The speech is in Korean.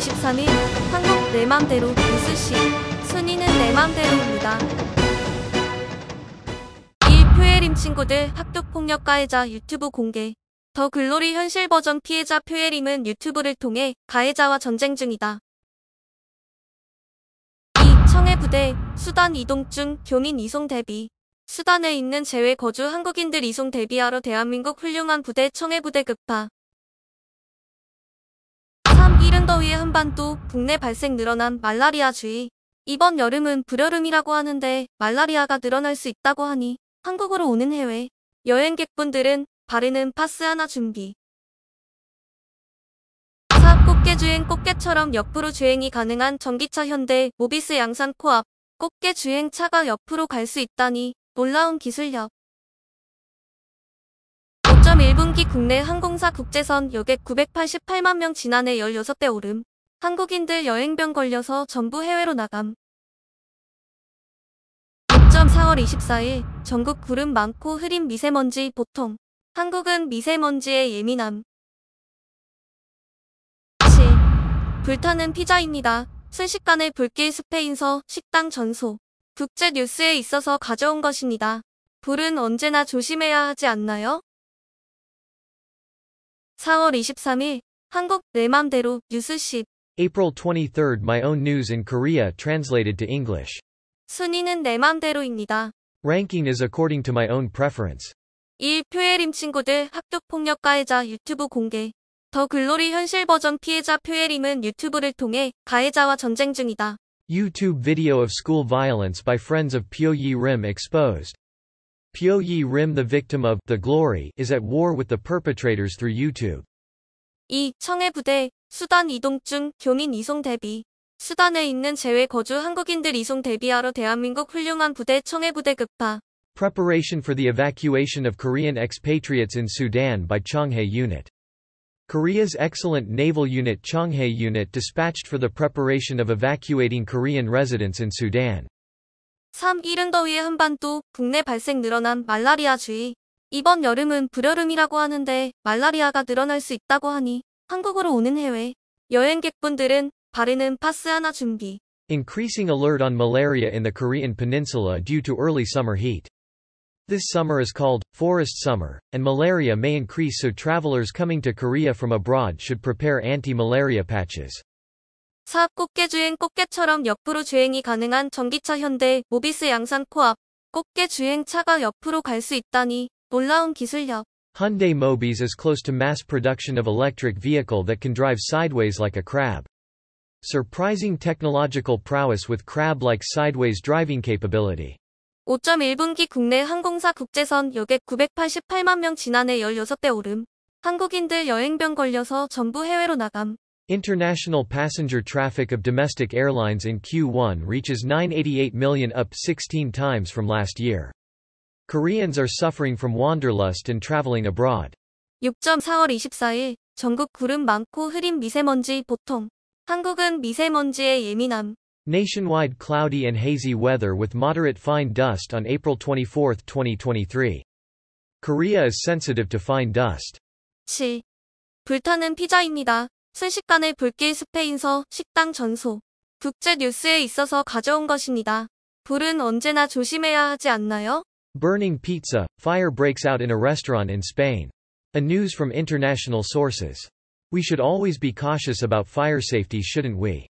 23일 한국 내 맘대로 뉴스시 순위는 내 맘대로입니다. 1. 표예림 친구들 학교폭력 가해자 유튜브 공개 더 글로리 현실 버전 피해자 표예림은 유튜브를 통해 가해자와 전쟁 중이다. 2. 청해 부대 수단 이동 중 교민 이송 대비 수단에 있는 재외 거주 한국인들 이송 대비하러 대한민국 훌륭한 부대 청해부대 급파 이른 더위에 한반도 국내 발생 늘어난 말라리아 주의. 이번 여름은 불여름이라고 하는데 말라리아가 늘어날 수 있다고 하니 한국으로 오는 해외 여행객분들은 바르는 파스 하나 준비. 사 꽃게 주행 꽃게처럼 옆으로 주행이 가능한 전기차 현대 모비스 양산 코앞 꽃게 주행차가 옆으로 갈 수 있다니 놀라운 기술력. 1분기 국내 항공사 국제선 여객 988만 명 지난해 1 6대 오름. 한국인들 여행병 걸려서 전부 해외로 나감. 4월 24일 전국 구름 많고 흐린 미세먼지 보통 한국은 미세먼지에 예민함 7. 불타는 피자입니다. 순식간에 불길 스페인서 식당 전소 국제 뉴스에 있어서 가져온 것입니다. 불은 언제나 조심해야 하지 않나요? 4월 23일 한국 내 맘대로 뉴스십 April 23, My Own News in Korea translated to English. 순위는 내 맘대로입니다. Ranking is according to my own preference. 1. 표예림 친구들 학교폭력 가해자 유튜브 공개 더 글로리 현실 버전 피해자 표예림은 유튜브를 통해 가해자와 전쟁 중이다. YouTube video of school violence by friends of Pyo Yi Rim exposed. Pyo Yi Rim the victim of the glory is at war with the perpetrators through YouTube. 이 수단 교민 이송 대비 수단에 있는 거주 한국인들 이송 대비하러 대한민국 훌륭한 부대 급파 Preparation for the evacuation of Korean expatriates in Sudan by Cheonghae Unit. Korea's excellent naval unit Cheonghae Unit dispatched for the preparation of evacuating Korean residents in Sudan. 3. 이른 더위의 한반도 국내 발생 늘어난 말라리아 주의 이번 여름은 불여름이라고 하는데 말라리아가 늘어날 수 있다고 하니 한국으로 오는 해외 여행객분들은 바르는 파스 하나 준비 Increasing alert on malaria in the Korean peninsula due to early summer heat. This summer is called forest summer, and malaria may increase so travelers coming to Korea from abroad should prepare anti-malaria patches. 사업 꽃게 주행 꽃게처럼 옆으로 주행이 가능한 전기차 현대 모비스 양산 코앞 꽃게 주행차가 옆으로 갈 수 있다니 놀라운 기술력. Hyundai Mobis is close to mass production of electric vehicle that can drive sideways like a crab. Surprising technological prowess with crab-like sideways driving capability. 5.1분기 국내 항공사 국제선 여객 988만 명 지난해 16배 오름. 한국인들 여행병 걸려서 전부 해외로 나감. International passenger traffic of domestic airlines in Q1 reaches 988 million up 16 times from last year. Koreans are suffering from wanderlust and traveling abroad. 6.4월 24일 전국 구름 많고 흐린 미세먼지 보통 한국은 미세먼지에 예민함 Nationwide cloudy and hazy weather with moderate fine dust on April 24, 2023. Korea is sensitive to fine dust. 7. 불타는 피자입니다. 순식간에 불길 스페인서 식당 전소. 국제 뉴스에 있어서 가져온 것입니다. 불은 언제나 조심해야 하지 않나요? Burning pizza, fire breaks out in a restaurant in Spain. A news from international sources. We should always be cautious about fire safety shouldn't we?